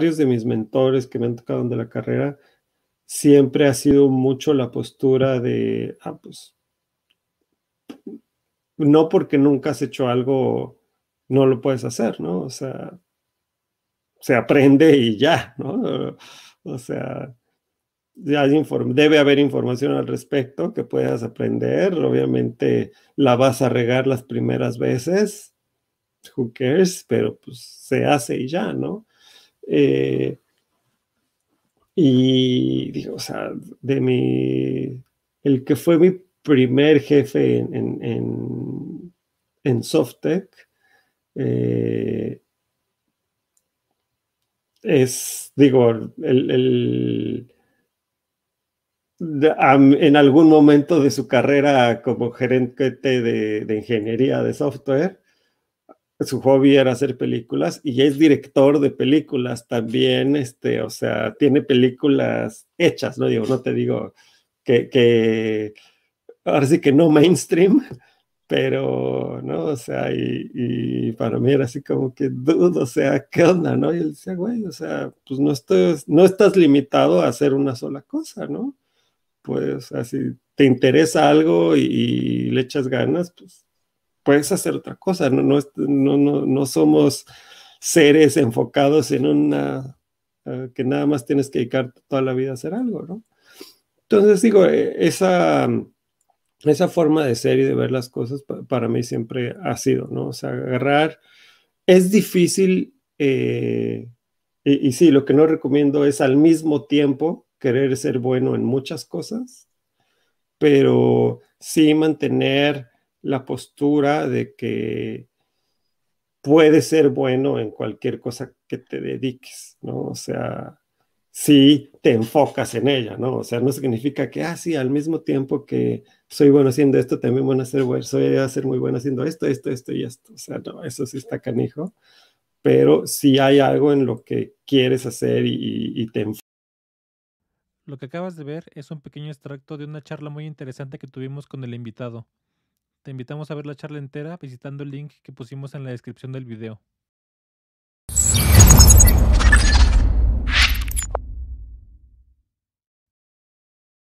de mis mentores que me han tocado en la carrera, siempre ha sido mucho la postura de, ah, pues, no porque nunca has hecho algo, no lo puedes hacer, ¿no? O sea, se aprende y ya, ¿no? O sea, debe haber información al respecto que puedas aprender. Obviamente la vas a regar las primeras veces, who cares, pero pues se hace y ya, ¿no? Eh, y digo, o sea, de mi, el que fue mi primer jefe en, en, en, eh, es, digo, el, en algún momento de su carrera como gerente de, ingeniería de software, su hobby era hacer películas y ya es director de películas también, este, o sea, tiene películas hechas, ¿no? Digo, no te digo que, que ahora sí que no mainstream, pero, ¿no? O sea, y, para mí era así como que dudo, o sea, ¿qué onda, no? Y él decía, güey, o sea, pues no, estás, no estás limitado a hacer una sola cosa, ¿no? Pues, así, te interesa algo y, y le echas ganas, pues puedes hacer otra cosa, no, somos seres enfocados en una eh, que nada más tienes que dedicar toda la vida a hacer algo, ¿no? Entonces digo, eh, esa, esa forma de ser y de ver las cosas para mí siempre ha sido, ¿no? O sea, agarrar, es difícil, eh, y sí, lo que no recomiendo es al mismo tiempo querer ser bueno en muchas cosas, pero sí mantener la postura de que puedes ser bueno en cualquier cosa que te dediques, ¿no? O sea, si te enfocas en ella, ¿no? O sea, no significa que, ah, sí, al mismo tiempo que soy bueno haciendo esto, también bueno soy a ser muy bueno haciendo esto, esto, esto y esto. O sea, no, eso sí está canijo. Pero si hay algo en lo que quieres hacer y, y te enfocas. Lo que acabas de ver es un pequeño extracto de una charla muy interesante que tuvimos con el invitado. Te invitamos a ver la charla entera visitando el link que pusimos en la descripción del video.